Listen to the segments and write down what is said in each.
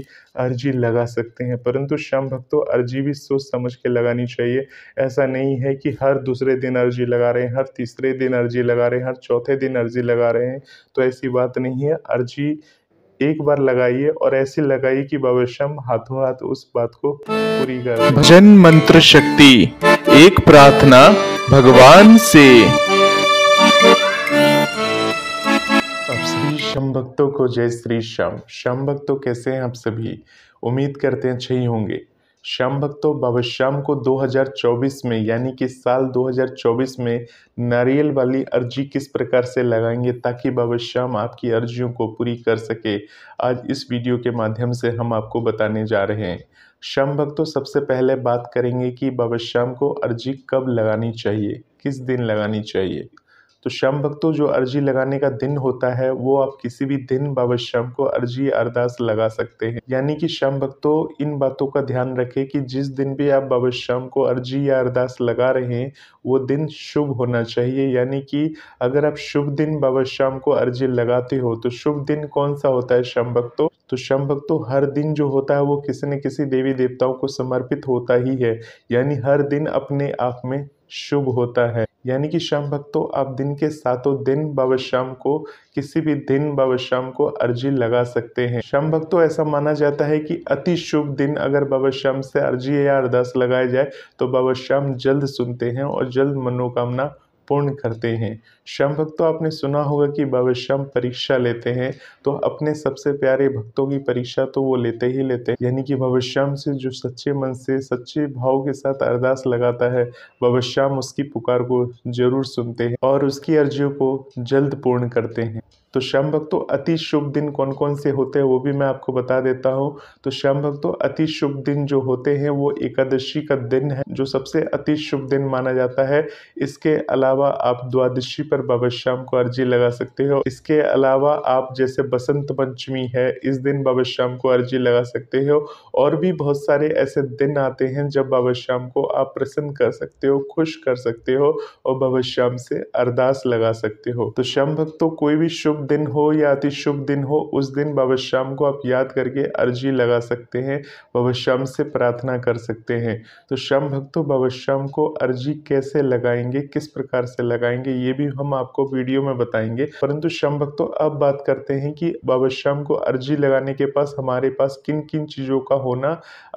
अर्जी लगा सकते हैं परंतु श्याम भक्तों अर्जी भी सोच समझ के लगानी चाहिए ऐसा नहीं है कि हर दूसरे दिन अर्जी लगा रहे हैं हर तीसरे दिन अर्जी लगा रहे हैं हर चौथे दिन अर्जी लगा रहे हैं तो ऐसी बात नहीं है अर्जी एक बार लगाइए और ऐसी लगाइए कि बाबा श्याम हाथों हाथ उस बात को पूरी कर भजन मंत्र शक्ति एक प्रार्थना भगवान से भक्तों को जय श्री श्याम श्याम भक्तों कैसे हैं आप सभी उम्मीद करते हैं अच्छे ही होंगे श्याम भक्तों बाबा श्याम को 2024 में यानी कि साल 2024 में नारियल वाली अर्जी किस प्रकार से लगाएंगे ताकि बाबा श्याम आपकी अर्जियों को पूरी कर सके आज इस वीडियो के माध्यम से हम आपको बताने जा रहे हैं श्याम भक्तों सबसे पहले बात करेंगे कि बाबा श्याम को अर्जी कब लगानी चाहिए किस दिन लगानी चाहिए तो श्याम भक्तों जो अर्जी लगाने का दिन होता है वो आप किसी भी दिन बाबा श्याम को अर्जी अरदास लगा सकते हैं यानी कि श्याम भक्तों इन बातों का ध्यान रखें कि जिस दिन भी आप बाबा श्याम को अर्जी या अरदास लगा रहे हैं वो दिन शुभ होना चाहिए यानी कि अगर आप शुभ दिन बाबा श्याम को अर्जी लगाते हो तो शुभ दिन कौन सा होता है श्याम भक्तों तो श्याम भक्तों हर दिन जो होता है वो किसी न किसी देवी देवताओं को समर्पित होता ही है यानी हर दिन अपने आप में शुभ होता है यानी कि श्याम भक्तों तो आप दिन के सातों दिन बाबा श्याम को किसी भी दिन बाबा श्याम को अर्जी लगा सकते हैं श्याम भक्तों तो ऐसा माना जाता है कि अति शुभ दिन अगर बाबा श्याम से अर्जी या अरदास लगाया जाए तो बाबा श्याम जल्द सुनते हैं और जल्द मनोकामना पूर्ण करते हैं श्याम भक्तों आपने सुना होगा कि बाबा श्याम परीक्षा लेते हैं तो अपने सबसे प्यारे भक्तों की परीक्षा तो वो लेते ही लेते हैं यानी कि बाबा श्याम से जो सच्चे मन से सच्चे भाव के साथ अरदास लगाता है बाबा श्याम उसकी पुकार को जरूर सुनते हैं और उसकी अर्जियों को जल्द पूर्ण करते हैं तो श्याम भक्तों तो अति शुभ दिन कौन कौन से होते हैं वो भी मैं आपको बता देता हूँ तो श्याम भक्तों तो अति शुभ दिन जो होते हैं वो एकादशी का दिन है जो सबसे अति शुभ दिन माना जाता है इसके अलावा आप द्वादशी पर बाबा श्याम को अर्जी लगा सकते हो इसके अलावा आप जैसे बसंत पंचमी है इस दिन बाबा श्याम को अर्जी लगा सकते हो और भी बहुत सारे ऐसे दिन आते हैं जब बाबा श्याम को आप प्रसन्न कर सकते हो खुश कर सकते हो और बाबा श्याम से अरदास लगा सकते हो तो श्याम भक्तों तो कोई भी शुभ दिन हो या अति शुभ दिन हो उस दिन बाबा श्याम को आप याद करके अर्जी लगा सकते हैं बाबा श्याम से प्रार्थना कर सकते हैं तो श्याम भक्तों बाबा श्याम को अर्जी कैसे लगाएंगे किस प्रकार से लगाएंगे ये भी हम आपको वीडियो में बताएंगे परंतु श्याम भक्तों अब बात करते हैं कि बाबा श्याम को अर्जी लगाने के पास हमारे पास किन किन चीज़ों का होना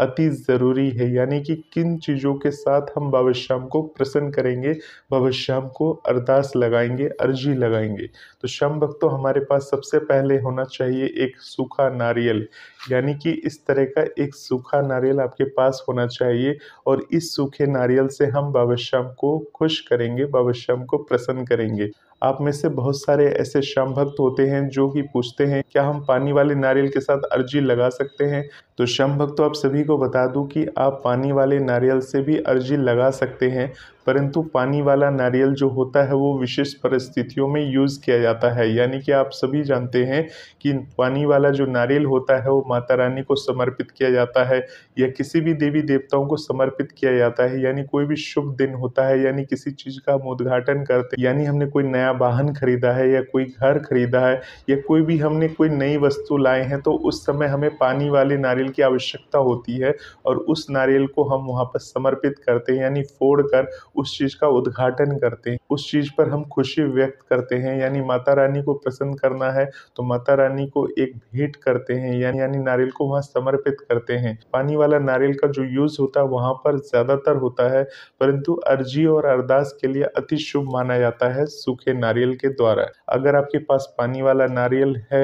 अति ज़रूरी है यानी कि किन चीज़ों के साथ हम बाबा श्याम को प्रसन्न करेंगे बाबा श्याम को अरदास लगाएंगे अर्जी लगाएंगे तो श्याम भक्तों हमारे पास सबसे पहले होना चाहिए एक सूखा नारियल यानी कि इस तरह का एक सूखा नारियल आपके पास होना चाहिए और इस सूखे नारियल से हम बाबा श्याम को खुश करेंगे बाबा श्याम को प्रसन्न करेंगे आप में से बहुत सारे ऐसे श्याम भक्त होते हैं जो कि पूछते हैं क्या हम पानी वाले नारियल के साथ अर्जी लगा सकते हैं तो श्याम तो आप सभी को बता दूं कि आप पानी वाले नारियल से भी अर्जी लगा सकते हैं परंतु पानी वाला नारियल जो होता है वो विशेष परिस्थितियों में यूज़ किया जाता है यानी कि आप सभी जानते हैं कि पानी वाला जो नारियल होता है वो माता रानी को समर्पित किया जाता है या किसी भी देवी देवताओं को समर्पित किया जाता है यानी कोई भी शुभ दिन होता है यानी किसी चीज़ का हम उद्घाटन करते यानी हमने कोई नया नया वाहन खरीदा है या कोई घर खरीदा है या कोई भी हमने कोई नई वस्तु लाए हैं तो उस समय हमें पानी वाले नारियल की आवश्यकता होती है और उस नारियल को हम वहाँ पर समर्पित करते हैं यानी फोड़ कर उस चीज़ का उद्घाटन करते हैं उस चीज़ पर हम खुशी व्यक्त करते हैं यानी माता रानी को प्रसन्न करना है तो माता रानी को एक भेंट करते हैं यानी यानी नारियल को वहाँ समर्पित करते हैं पानी वाला नारियल का जो यूज़ होता है वहाँ पर ज़्यादातर होता है परंतु अर्जी और अरदास के लिए अति शुभ माना जाता है सूखे नारियल के द्वारा अगर आपके पास पानी वाला नारियल है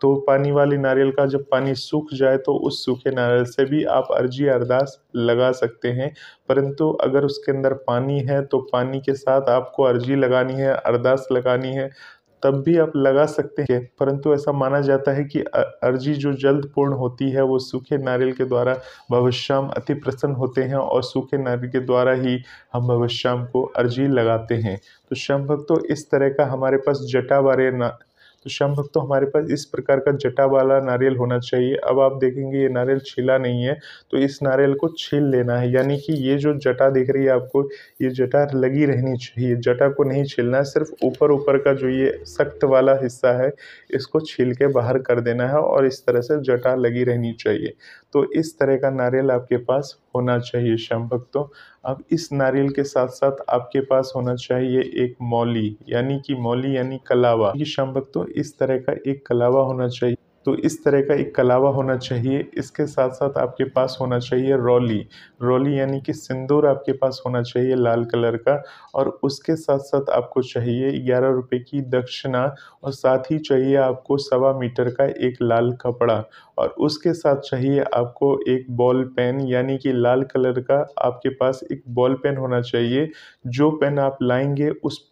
तो पानी वाले नारियल का जब पानी सूख जाए तो उस सूखे नारियल से भी आप अर्जी अरदास लगा सकते हैं परंतु अगर उसके अंदर पानी है तो पानी के साथ आपको अर्जी लगानी है अरदास लगानी है तब भी आप लगा सकते हैं परंतु ऐसा माना जाता है कि अर्जी जो जल्द पूर्ण होती है वो सूखे नारियल के द्वारा भविष्याम अति प्रसन्न होते हैं और सूखे नारियल के द्वारा ही हम भविष्याम को अर्जी लगाते हैं तो श्याम भक्तों तो इस तरह का हमारे पास जटा वाले ना तो श्याम भक्तों तो हमारे पास इस प्रकार का जटा वाला नारियल होना चाहिए अब आप देखेंगे ये नारियल छीला नहीं है तो इस नारियल को छील लेना है यानी कि ये जो जटा दिख रही है आपको ये जटा लगी रहनी चाहिए जटा को नहीं छीलना है सिर्फ ऊपर ऊपर का जो ये सख्त वाला हिस्सा है इसको छील के बाहर कर देना है और इस तरह से जटा लगी रहनी चाहिए तो इस तरह का नारियल आपके पास होना चाहिए श्याम भक्तों अब इस नारियल के साथ साथ आपके पास होना चाहिए एक मौली यानी कि मौली यानी कलावा श्याम भक्तों इस तरह का एक कलावा होना चाहिए तो इस तरह का एक कलावा होना चाहिए इसके साथ साथ आपके पास होना चाहिए रौली रौली यानी कि सिंदूर आपके पास होना चाहिए लाल कलर का और उसके साथ साथ आपको चाहिए ग्यारह रुपये की दक्षिणा और साथ ही चाहिए आपको सवा मीटर का एक लाल कपड़ा और उसके साथ चाहिए आपको एक बॉल पेन यानी कि लाल कलर का आपके पास एक बॉल पेन होना चाहिए जो पेन आप लाएंगे उस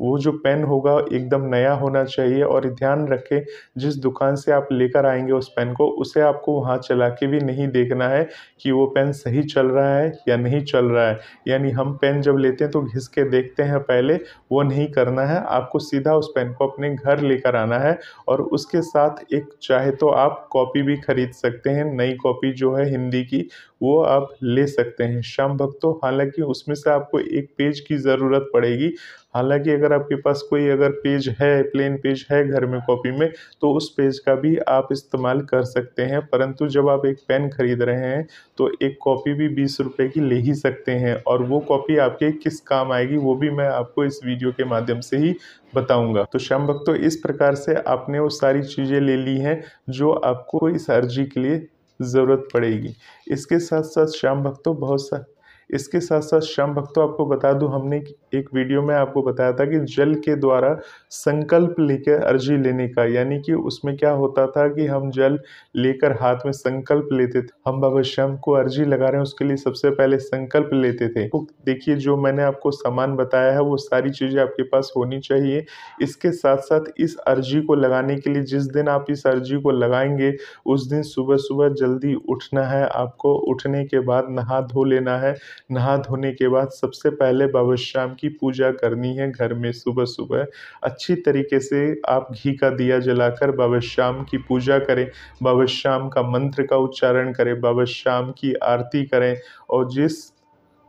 वो जो पेन होगा एकदम नया होना चाहिए और ध्यान रखें जिस दुकान से आप लेकर आएंगे उस पेन को उसे आपको वहाँ चला के भी नहीं देखना है कि वो पेन सही चल रहा है या नहीं चल रहा है यानी हम पेन जब लेते हैं तो घिस के देखते हैं पहले वो नहीं करना है आपको सीधा उस पेन को अपने घर लेकर आना है और उसके साथ एक चाहे तो आप कॉपी भी खरीद सकते हैं नई कॉपी जो है हिंदी की वो आप ले सकते हैं श्याम भक्तों हालांकि उसमें से आपको एक पेज की ज़रूरत पड़ेगी हालांकि अगर आपके पास कोई अगर पेज है प्लेन पेज है घर में कॉपी में तो उस पेज का भी आप इस्तेमाल कर सकते हैं परंतु जब आप एक पेन खरीद रहे हैं तो एक कॉपी भी बीस रुपये की ले ही सकते हैं और वो कॉपी आपके किस काम आएगी वो भी मैं आपको इस वीडियो के माध्यम से ही बताऊंगा तो श्याम भक्तों इस प्रकार से आपने वो सारी चीज़ें ले ली हैं जो आपको इस अर्जी के लिए ज़रूरत पड़ेगी इसके साथ साथ श्याम भक्तों बहुत सा इसके साथ साथ श्याम भक्तों आपको बता दूं हमने एक वीडियो में आपको बताया था कि जल के द्वारा संकल्प लेकर अर्जी लेने का यानी कि उसमें क्या होता था कि हम जल लेकर हाथ में संकल्प लेते थे हम बाबा श्याम को अर्जी लगा रहे हैं उसके लिए सबसे पहले संकल्प लेते थे तो देखिए जो मैंने आपको सामान बताया है वो सारी चीज़ें आपके पास होनी चाहिए इसके साथ साथ इस अर्जी को लगाने के लिए जिस दिन आप इस अर्जी को लगाएंगे उस दिन सुबह सुबह जल्दी उठना है आपको उठने के बाद नहा धो लेना है नहा धोने के बाद सबसे पहले बाबा श्याम की पूजा करनी है घर में सुबह सुबह अच्छी तरीके से आप घी का दिया जलाकर बाबा श्याम की पूजा करें बाबा श्याम का मंत्र का उच्चारण करें बाबा श्याम की आरती करें और जिस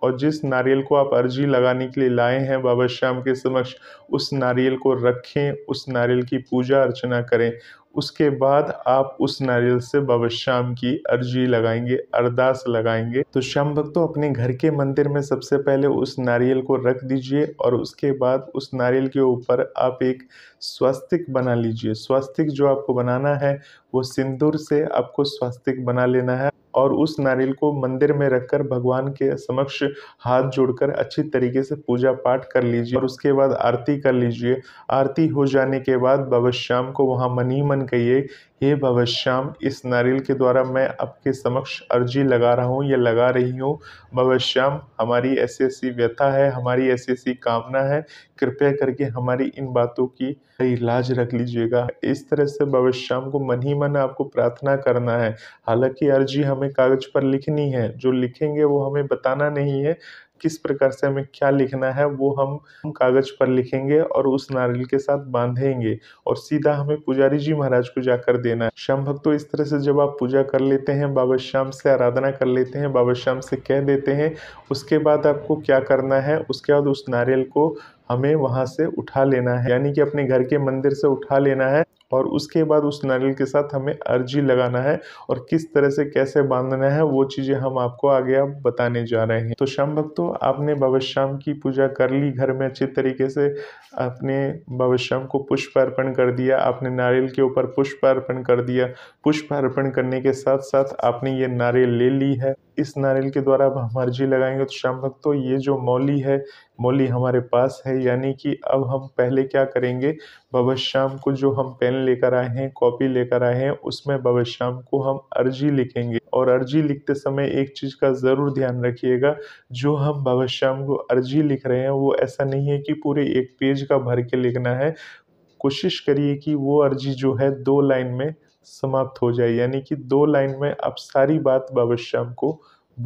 और जिस नारियल को आप अर्जी लगाने के लिए लाए हैं बाबा श्याम के समक्ष उस नारियल को रखें उस नारियल की पूजा अर्चना करें उसके बाद आप उस नारियल से बाबा श्याम की अर्जी लगाएंगे अरदास लगाएंगे तो श्याम भक्तों अपने घर के मंदिर में सबसे पहले उस नारियल को रख दीजिए और उसके बाद उस नारियल के ऊपर आप एक स्वास्तिक बना लीजिए स्वास्तिक जो आपको बनाना है वो सिंदूर से आपको स्वास्तिक बना लेना है और उस नारियल को मंदिर में रखकर भगवान के समक्ष हाथ जोड़कर अच्छी तरीके से पूजा पाठ कर लीजिए और उसके बाद आरती कर लीजिए आरती हो जाने के बाद बाबा श्याम को वहाँ मनी मन कहिए हे भवश्याम इस नारियल के द्वारा मैं आपके समक्ष अर्जी लगा रहा हूँ या लगा रही हूँ भवश्याम हमारी ऐसी ऐसी व्यथा है हमारी ऐसी ऐसी कामना है कृपया करके हमारी इन बातों की इलाज रख लीजिएगा इस तरह से भवश्याम को मन ही मन आपको प्रार्थना करना है हालांकि अर्जी हमें कागज पर लिखनी है जो लिखेंगे वो हमें बताना नहीं है किस प्रकार से हमें क्या लिखना है वो हम कागज पर लिखेंगे और उस नारियल के साथ बांधेंगे और सीधा हमें पुजारी जी महाराज को जाकर देना है श्याम भक्तों तो इस तरह से जब आप पूजा कर लेते हैं बाबा श्याम से आराधना कर लेते हैं बाबा श्याम से कह देते हैं उसके बाद आपको क्या करना है उसके बाद उस नारियल को हमें वहाँ से उठा लेना है यानी कि अपने घर के मंदिर से उठा लेना है और उसके बाद उस नारियल के साथ हमें अर्जी लगाना है और किस तरह से कैसे बांधना है वो चीज़ें हम आपको आगे आप बताने जा रहे हैं तो शाम भक्तों आपने बाबा श्याम की पूजा कर ली घर में अच्छे तरीके से आपने बाबा श्याम को पुष्प अर्पण कर दिया आपने नारियल के ऊपर पुष्प अर्पण कर दिया पुष्प अर्पण करने के साथ साथ आपने ये नारियल ले ली है इस नारियल के द्वारा अब हम अर्जी लगाएंगे तो श्याम तो ये जो मौली है मौली हमारे पास है यानी कि अब हम पहले क्या करेंगे बाबा श्याम को जो हम पेन लेकर आए हैं कॉपी लेकर आए हैं उसमें बाबा श्याम को हम अर्जी लिखेंगे और अर्जी लिखते समय एक चीज़ का ज़रूर ध्यान रखिएगा जो हम बाबा श्याम को अर्जी लिख रहे हैं वो ऐसा नहीं है कि पूरे एक पेज का भर के लिखना है कोशिश करिए कि वो अर्जी जो है दो लाइन में समाप्त हो जाए यानी कि दो लाइन में आप सारी बात बाबा श्याम को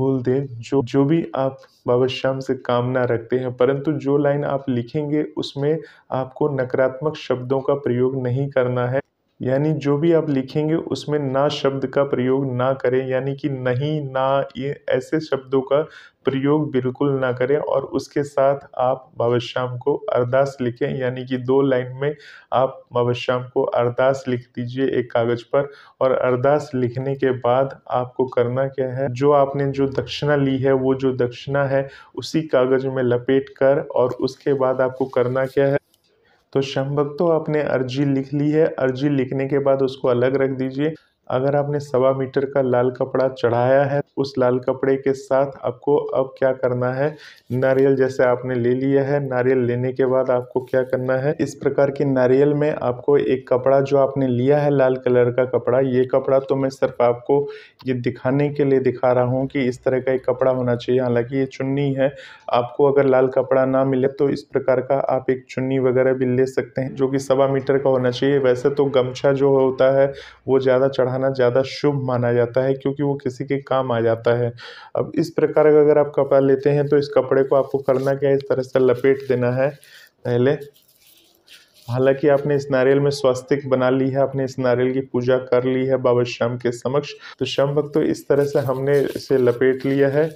बोल दें जो जो भी आप बाबा श्याम से कामना रखते हैं परंतु जो लाइन आप लिखेंगे उसमें आपको नकारात्मक शब्दों का प्रयोग नहीं करना है यानी जो भी आप लिखेंगे उसमें ना शब्द का प्रयोग ना करें यानी कि नहीं ना ये ऐसे शब्दों का प्रयोग बिल्कुल ना करें और उसके साथ आप श्याम को अरदास लिखें यानी कि दो लाइन में आप श्याम को अरदास लिख दीजिए एक कागज़ पर और अरदास लिखने के बाद आपको करना क्या है जो आपने जो दक्षिणा ली है वो जो दक्षिणा है उसी कागज़ में लपेट कर और उसके बाद आपको करना क्या है तो तो आपने अर्जी लिख ली है अर्जी लिखने के बाद उसको अलग रख दीजिए अगर आपने सवा मीटर का लाल कपड़ा चढ़ाया है उस लाल कपड़े के साथ आपको अब क्या करना है नारियल जैसे आपने ले लिया है नारियल लेने के बाद आपको क्या करना है इस प्रकार के नारियल में आपको एक कपड़ा जो आपने लिया है लाल कलर का कपड़ा ये कपड़ा तो मैं सिर्फ आपको ये दिखाने के लिए दिखा रहा हूँ कि इस तरह का एक कपड़ा होना चाहिए हालांकि ये चुन्नी है आपको अगर लाल कपड़ा ना मिले तो इस प्रकार का आप एक चुन्नी वगैरह भी ले सकते हैं जो कि सवा मीटर का होना चाहिए वैसे तो गमछा जो होता है वो ज़्यादा चढ़ाना खाना ज़्यादा शुभ माना जाता है क्योंकि वो किसी के काम आ जाता है अब इस प्रकार का अगर आप कपड़ा लेते हैं तो इस कपड़े को आपको करना क्या है इस तरह से लपेट देना है पहले हालांकि आपने इस नारियल में स्वास्तिक बना ली है आपने इस नारियल की पूजा कर ली है बाबा श्याम के समक्ष तो श्याम भक्त तो इस तरह से हमने इसे लपेट लिया है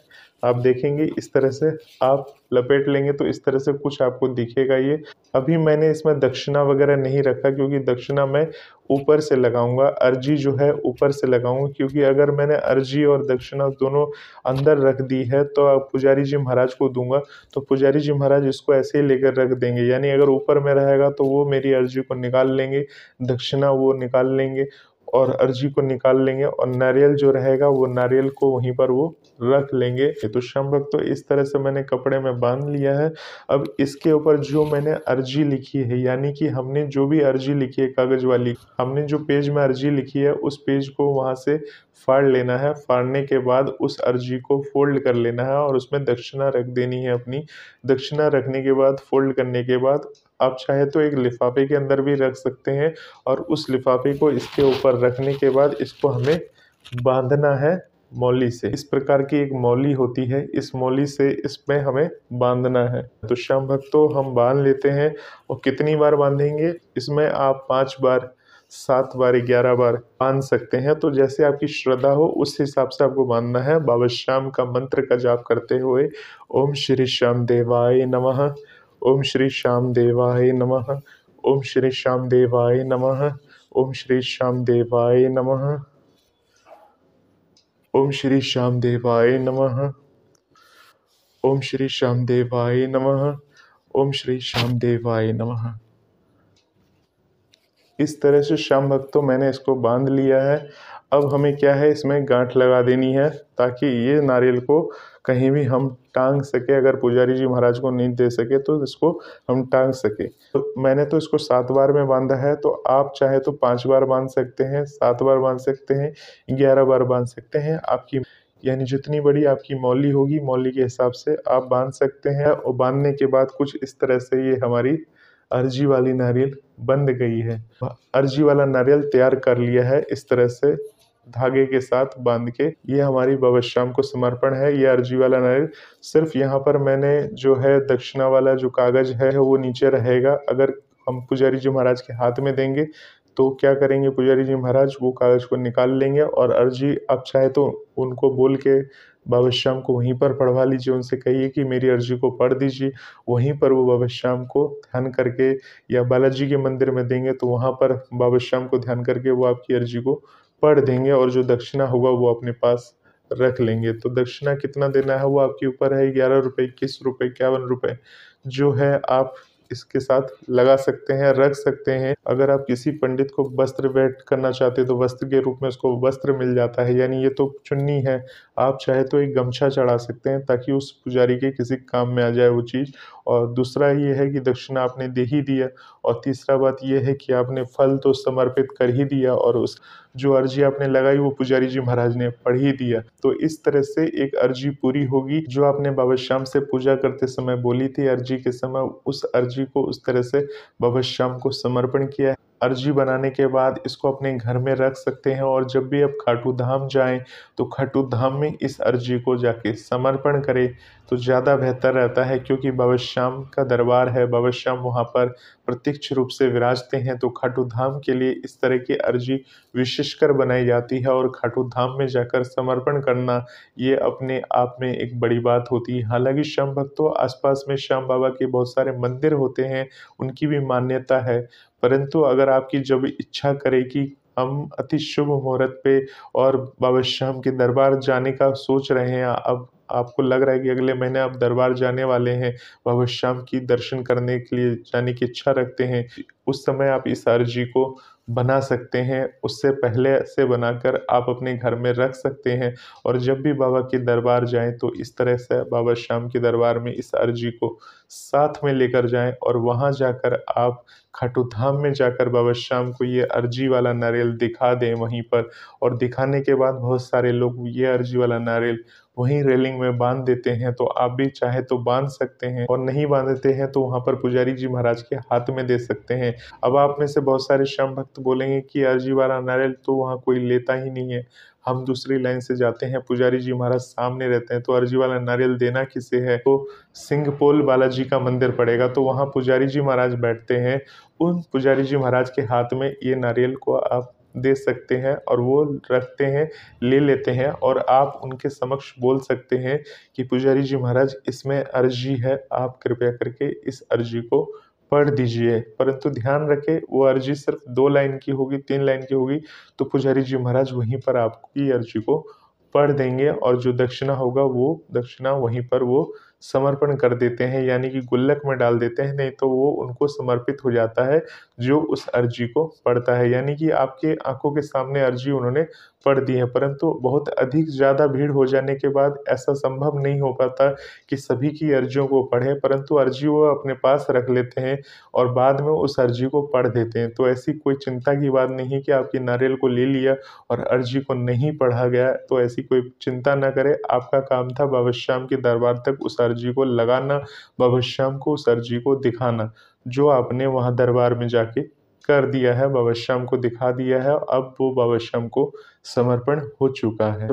आप देखेंगे इस तरह से आप लपेट लेंगे तो इस तरह से कुछ आपको दिखेगा ये अभी मैंने इसमें दक्षिणा वगैरह नहीं रखा क्योंकि दक्षिणा मैं ऊपर से लगाऊंगा अर्जी जो है ऊपर से लगाऊंगा क्योंकि अगर मैंने अर्जी और दक्षिणा दोनों अंदर रख दी है तो आप पुजारी जी महाराज को दूंगा तो पुजारी जी महाराज इसको ऐसे ही लेकर रख देंगे यानी अगर ऊपर में रहेगा तो वो मेरी अर्जी को निकाल लेंगे दक्षिणा वो निकाल लेंगे और अर्जी को निकाल लेंगे और नारियल जो रहेगा वो नारियल को वहीं पर वो रख लेंगे तो श्याम भक्त तो इस तरह से मैंने कपड़े में बांध लिया है अब इसके ऊपर जो मैंने अर्जी लिखी है यानी कि हमने जो भी अर्जी लिखी है कागज वाली हमने जो पेज में अर्जी लिखी है उस पेज को वहाँ से फाड़ लेना है फाड़ने के बाद उस अर्जी को फोल्ड कर लेना है और उसमें दक्षिणा रख देनी है अपनी दक्षिणा रखने के बाद फोल्ड करने के बाद आप चाहे तो एक लिफाफे के अंदर भी रख सकते हैं और उस लिफाफे को इसके ऊपर रखने के बाद इसको हमें बांधना है मौली से इस प्रकार की एक मौली होती है इस मौली से इसमें हमें बांधना है तो श्याम भक्तों हम बांध लेते हैं और कितनी बार बांधेंगे इसमें आप पांच बार सात बार ग्यारह बार बांध सकते हैं तो जैसे आपकी श्रद्धा हो उस हिसाब से आपको बांधना है बाबा श्याम का मंत्र का जाप करते हुए ओम श्री श्याम देवाय नमः ओम श्री श्याम देवाय नमः ओम श्री श्याम देवाय नमः ओम श्री श्याम देवाय नमः ओम श्री श्याम देवाय नमः ओम श्री श्याम देवाय नमः ओम श्री श्याम देवाय नमः इस तरह से वक्त तो मैंने इसको बांध लिया है अब हमें क्या है इसमें गांठ लगा देनी है ताकि ये नारियल को कहीं भी हम टांग सके अगर पुजारी जी महाराज को नहीं दे सके तो इसको हम टांग सके तो मैंने तो इसको सात बार में बांधा है तो आप चाहे तो पांच बार बांध सकते हैं सात बार बांध सकते हैं ग्यारह बार बांध सकते हैं आपकी यानी जितनी बड़ी आपकी मौली होगी मौली के हिसाब से आप बांध सकते हैं और बांधने के बाद कुछ इस तरह से ये हमारी अर्जी वाली नारियल बन गई है अर्जी वाला नारियल तैयार कर लिया है इस तरह से धागे के साथ बांध के ये हमारी बाबा श्याम को समर्पण है ये अर्जी वाला नारियल सिर्फ यहाँ पर मैंने जो है दक्षिणा वाला जो कागज है वो नीचे रहेगा अगर हम पुजारी जी महाराज के हाथ में देंगे तो क्या करेंगे पुजारी जी महाराज वो कागज़ को निकाल लेंगे और अर्जी आप चाहे तो उनको बोल के बाबा श्याम को वहीं पर पढ़वा लीजिए उनसे कहिए कि मेरी अर्जी को पढ़ दीजिए वहीं पर वो बाबा श्याम को ध्यान करके या बालाजी के मंदिर में देंगे तो वहाँ पर बाबा श्याम को ध्यान करके वो आपकी अर्जी को पढ़ देंगे और जो दक्षिणा होगा वो अपने पास रख लेंगे तो दक्षिणा कितना देना है वो आपके ऊपर है ग्यारह रुपये इक्कीस रुपये इक्यावन रुपये जो है आप इसके साथ लगा सकते हैं रख सकते हैं अगर आप किसी पंडित को वस्त्र भेंट करना चाहते हैं तो वस्त्र के रूप में उसको वस्त्र मिल जाता है यानी ये तो चुन्नी है आप चाहे तो एक गमछा चढ़ा सकते हैं ताकि उस पुजारी के किसी काम में आ जाए वो चीज़ और दूसरा ये है कि दक्षिणा आपने दे ही दिया और तीसरा बात यह है कि आपने फल तो समर्पित कर ही दिया और उस जो अर्जी आपने लगाई वो पुजारी जी महाराज ने पढ़ ही दिया तो इस तरह से एक अर्जी पूरी होगी जो आपने बाबा श्याम से पूजा करते समय बोली थी अर्जी के समय उस अर्जी को उस तरह से बाबा श्याम को समर्पण किया है अर्जी बनाने के बाद इसको अपने घर में रख सकते हैं और जब भी आप खाटू धाम जाएं तो खाटू धाम में इस अर्जी को जाके समर्पण करें तो ज़्यादा बेहतर रहता है क्योंकि बाबा श्याम का दरबार है बाबा श्याम वहाँ पर प्रत्यक्ष रूप से विराजते हैं तो खाटू धाम के लिए इस तरह की अर्जी विशेषकर बनाई जाती है और खाटू धाम में जाकर समर्पण करना ये अपने आप में एक बड़ी बात होती है हालांकि श्याम भक्तों आसपास में श्याम बाबा के बहुत सारे मंदिर होते हैं उनकी भी मान्यता है परंतु अगर आपकी जब इच्छा करे कि हम अति शुभ मुहूर्त पे और बाबा श्याम के दरबार जाने का सोच रहे हैं अब आपको लग रहा है कि अगले महीने आप दरबार जाने वाले हैं बाबा श्याम की दर्शन करने के लिए जाने की इच्छा रखते हैं उस समय आप इस अर्जी को बना सकते हैं उससे पहले से बनाकर आप अपने घर में रख सकते हैं और जब भी बाबा के दरबार जाएं तो इस तरह से बाबा श्याम के दरबार में इस अर्जी को साथ में लेकर जाएं और वहां जाकर आप खटू धाम में जाकर बाबा श्याम को ये अर्जी वाला नारियल दिखा दें वहीं पर और दिखाने के बाद बहुत सारे लोग ये अर्जी वाला नारियल वहीं रेलिंग में बांध देते हैं तो आप भी चाहे तो बांध सकते हैं और नहीं बांधते हैं तो वहां पर पुजारी जी महाराज के हाथ में दे सकते हैं अब आप में से बहुत सारे श्याम भक्त बोलेंगे कि अर्जी वाला नारियल तो वहाँ कोई लेता ही नहीं है हम दूसरी लाइन से जाते हैं पुजारी जी महाराज सामने रहते हैं तो अर्जी वाला नारियल देना किसे है तो सिंहपोल बालाजी का मंदिर पड़ेगा तो वहाँ पुजारी जी महाराज बैठते हैं उन पुजारी जी महाराज के हाथ में ये नारियल को आप दे सकते हैं और वो रखते हैं ले लेते हैं और आप उनके समक्ष बोल सकते हैं कि पुजारी जी महाराज इसमें अर्जी है आप कृपया करके इस अर्जी को पढ़ दीजिए परंतु ध्यान रखें वो अर्जी सिर्फ दो लाइन की होगी तीन लाइन की होगी तो पुजारी जी महाराज वहीं पर आपकी अर्जी को पढ़ देंगे और जो दक्षिणा होगा वो दक्षिणा वहीं पर वो समर्पण कर देते हैं यानी कि गुल्लक में डाल देते हैं नहीं तो वो उनको समर्पित हो जाता है जो उस अर्जी को पढ़ता है यानी कि आपके आंखों के सामने अर्जी उन्होंने पड़ दी है परंतु बहुत अधिक ज़्यादा भीड़ हो जाने के बाद ऐसा संभव नहीं हो पाता कि सभी की अर्जियों को पढ़ें परंतु अर्जी वो अपने पास रख लेते हैं और बाद में उस अर्जी को पढ़ देते हैं तो ऐसी कोई चिंता की बात नहीं कि आपकी नारियल को ले लिया और अर्जी को नहीं पढ़ा गया तो ऐसी कोई चिंता ना करें आपका काम था बाबा श्याम के दरबार तक उस अर्जी को लगाना बाबा श्याम को उस अर्जी को दिखाना जो आपने वहाँ दरबार में जाके कर दिया है बाबा श्याम को दिखा दिया है अब वो बाबा श्याम को समर्पण हो चुका है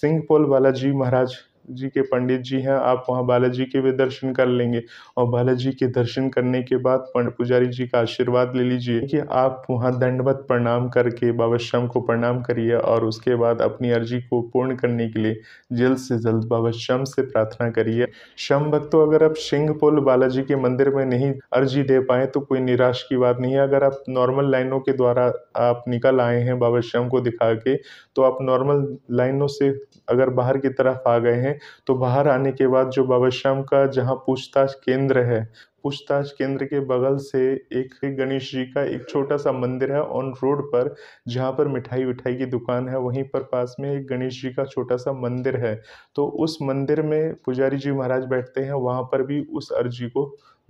सिंह पोल बालाजी महाराज जी के पंडित जी हैं आप वहाँ बालाजी के भी दर्शन कर लेंगे और बालाजी के दर्शन करने के बाद पंडित पुजारी जी का आशीर्वाद ले लीजिए कि आप वहाँ दंडवत प्रणाम करके बाबा श्याम को प्रणाम करिए और उसके बाद अपनी अर्जी को पूर्ण करने के लिए जल्द से जल्द बाबा श्याम से प्रार्थना करिए श्याम भक्तों तो अगर आप सिंह पुल बालाजी के मंदिर में नहीं अर्जी दे पाए तो कोई निराश की बात नहीं है अगर आप नॉर्मल लाइनों के द्वारा आप निकल आए हैं बाबा श्याम को दिखा के तो आप नॉर्मल लाइनों से अगर बाहर की तरफ आ गए हैं हैं तो बाहर आने के बाद जो बाबा श्याम का जहाँ पूछताछ केंद्र है पूछताछ केंद्र के बगल से एक गणेश जी का एक छोटा सा मंदिर है ऑन रोड पर जहाँ पर मिठाई विठाई की दुकान है वहीं पर पास में एक गणेश जी का छोटा सा मंदिर है तो उस मंदिर में पुजारी जी महाराज बैठते हैं वहाँ पर भी उस अर्जी को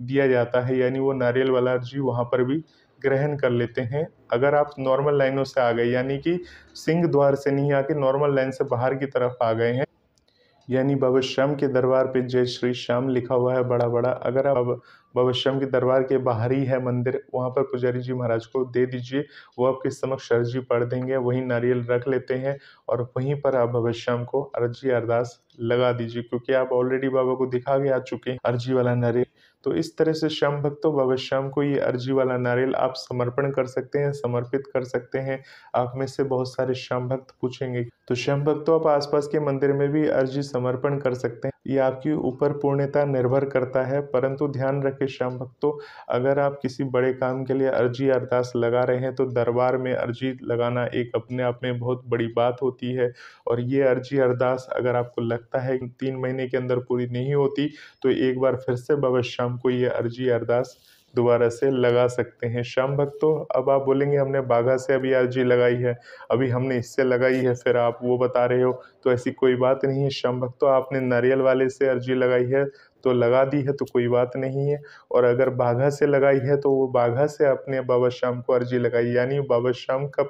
दिया जाता है यानी वो नारियल वाला अर्जी वहाँ पर भी ग्रहण कर लेते हैं अगर आप नॉर्मल लाइनों से आ गए यानी कि सिंह द्वार से नहीं आके नॉर्मल लाइन से बाहर की तरफ आ गए हैं यानी श्याम के दरबार पे जय श्री श्याम लिखा हुआ है बड़ा बड़ा अगर आप श्याम के दरबार के बाहर ही है मंदिर वहाँ पर पुजारी जी महाराज को दे दीजिए वो आपके समक्ष अर्जी पढ़ देंगे वहीं नारियल रख लेते हैं और वहीं पर आप श्याम को अर्जी अरदास लगा दीजिए क्योंकि आप ऑलरेडी बाबा को दिखा भी आ चुके हैं अर्जी वाला नारियल तो इस तरह से श्याम भक्तों बाबा श्याम को ये अर्जी वाला नारियल आप समर्पण कर सकते हैं समर्पित कर सकते हैं आप में से बहुत सारे श्याम भक्त पूछेंगे तो श्याम भक्तों आप आसपास के मंदिर में भी अर्जी समर्पण कर सकते हैं ये आपकी ऊपर पूर्णता निर्भर करता है परंतु ध्यान रखें श्याम भक्तों अगर आप किसी बड़े काम के लिए अर्जी अरदास लगा रहे हैं तो दरबार में अर्जी लगाना एक अपने आप में बहुत बड़ी बात होती है और ये अर्जी अरदास अगर आपको लगता है तीन महीने के अंदर पूरी नहीं होती तो एक बार फिर से बाबा श्याम को ये अर्जी अरदास दोबारा से लगा सकते हैं श्याम तो अब आप बोलेंगे हमने बाघा से अभी अर्जी लगाई है अभी हमने इससे लगाई है फिर आप वो बता रहे हो तो ऐसी कोई बात नहीं है श्याम तो आपने नारियल वाले से अर्जी लगाई है तो लगा दी है तो कोई बात नहीं है और अगर बाघा से लगाई है तो वो बाघा से अपने बाबा श्याम को अर्जी लगाई यानी बाबा श्याम का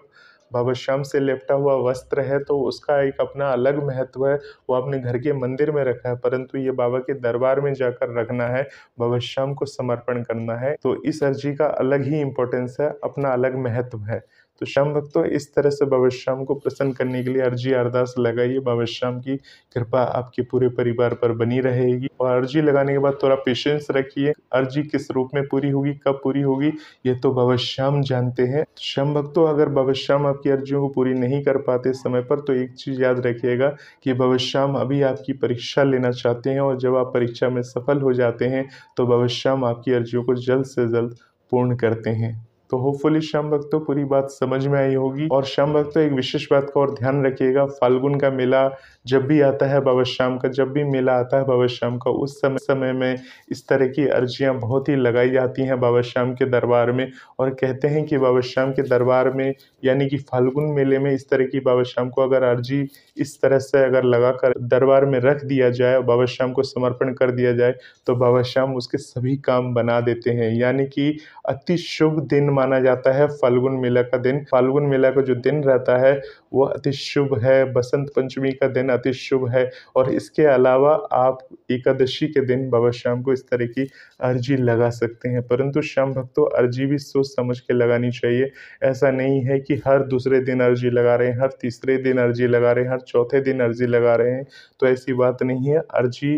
बाबा श्याम से लेपटा हुआ वस्त्र है तो उसका एक अपना अलग महत्व है वो अपने घर के मंदिर में रखा है परंतु ये बाबा के दरबार में जाकर रखना है बाबा श्याम को समर्पण करना है तो इस अर्जी का अलग ही इम्पोर्टेंस है अपना अलग महत्व है तो श्याम भक्तों तो इस तरह से बाबा श्याम को प्रसन्न करने के लिए अर्जी अरदास लगाइए बाबा श्याम की कृपा आपके पूरे परिवार पर बनी रहेगी और अर्जी लगाने के बाद थोड़ा पेशेंस रखिए अर्जी किस रूप में पूरी होगी कब पूरी होगी ये तो बाबा श्याम जानते हैं श्याम भक्तों अगर बाबा श्याम आपकी अर्जियों को पूरी नहीं कर पाते समय पर तो एक चीज़ याद रखिएगा कि बाबा श्याम अभी आपकी परीक्षा लेना चाहते हैं और जब आप परीक्षा में सफल हो जाते हैं तो बाबा श्याम आपकी अर्जियों को जल्द से जल्द पूर्ण करते हैं तो होपफुली श्याम भक्तों पूरी बात समझ में आई होगी और श्याम भक्तों एक विशेष बात का और ध्यान रखिएगा फाल्गुन का मेला जब भी आता है बाबा श्याम का जब भी मेला आता है बाबा श्याम का उस समय समय में इस तरह की अर्जियाँ बहुत ही लगाई जाती हैं बाबा श्याम के दरबार में और कहते हैं कि बाबा श्याम के दरबार में यानी कि फाल्गुन मेले में इस तरह की बाबा श्याम को अगर अर्जी इस तरह से अगर लगा कर दरबार में रख दिया जाए और बाबा श्याम को समर्पण कर दिया जाए तो बाबा श्याम उसके सभी काम बना देते हैं यानी कि अति शुभ दिन माना जाता है फाल्गुन मेला का दिन फाल्गुन मेला का जो दिन रहता है वह अति शुभ है बसंत पंचमी का दिन अति शुभ है और इसके अलावा आप एकादशी के दिन बाबा श्याम को इस तरह की अर्जी लगा सकते हैं परंतु श्याम भक्तों अर्जी भी सोच समझ के लगानी चाहिए ऐसा नहीं है कि हर दूसरे दिन अर्जी लगा रहे हैं हर तीसरे दिन अर्जी लगा रहे हैं हर चौथे दिन अर्जी लगा रहे हैं तो ऐसी बात नहीं है अर्जी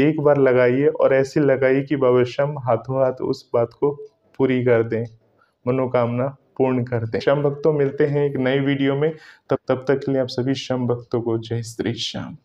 एक बार लगाइए और ऐसी लगाइए कि बाबा श्याम हाथों हाथ उस बात को पूरी कर दें मनोकामना पूर्ण करते हैं श्याम भक्तों मिलते हैं एक नई वीडियो में तब तब तक के लिए आप सभी श्याम भक्तों को जय श्री श्याम